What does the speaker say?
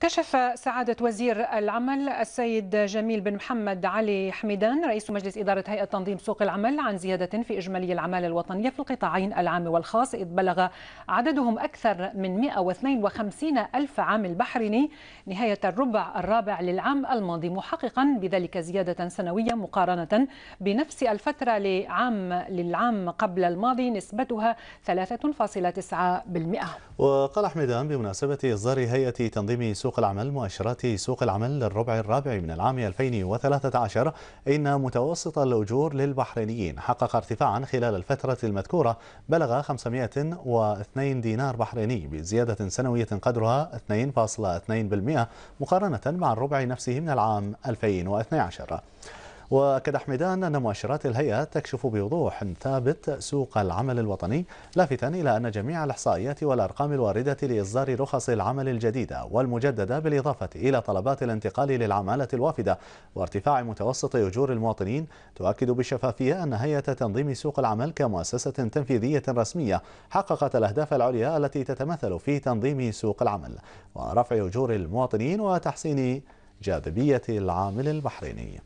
كشف سعادة وزير العمل السيد جميل بن محمد علي حميدان رئيس مجلس إدارة هيئة تنظيم سوق العمل عن زيادة في إجمالي العمالة الوطنية في القطاعين العام والخاص إذ بلغ عددهم أكثر من 152 ألف عامل بحريني نهاية الربع الرابع للعام الماضي محققا بذلك زيادة سنوية مقارنة بنفس الفترة لعام للعام قبل الماضي نسبتها 3.9% وقال حميدان بمناسبة إصدار هيئة تنظيم سوق سوق العمل مؤشرات سوق العمل للربع الرابع من العام 2013 إن متوسط الأجور للبحرينيين حقق ارتفاعا خلال الفترة المذكورة بلغ 502 دينار بحريني بزيادة سنوية قدرها 2.2% مقارنة مع الربع نفسه من العام 2012 وأكد حميدان أن مؤشرات الهيئة تكشف بوضوح ثابت سوق العمل الوطني لافتا إلى أن جميع الإحصائيات والأرقام الواردة لإصدار رخص العمل الجديدة والمجددة بالإضافة إلى طلبات الانتقال للعمالة الوافدة وارتفاع متوسط أجور المواطنين تؤكد بشفافية أن هيئة تنظيم سوق العمل كمؤسسة تنفيذية رسمية حققت الأهداف العليا التي تتمثل في تنظيم سوق العمل ورفع أجور المواطنين وتحسين جاذبية العامل البحريني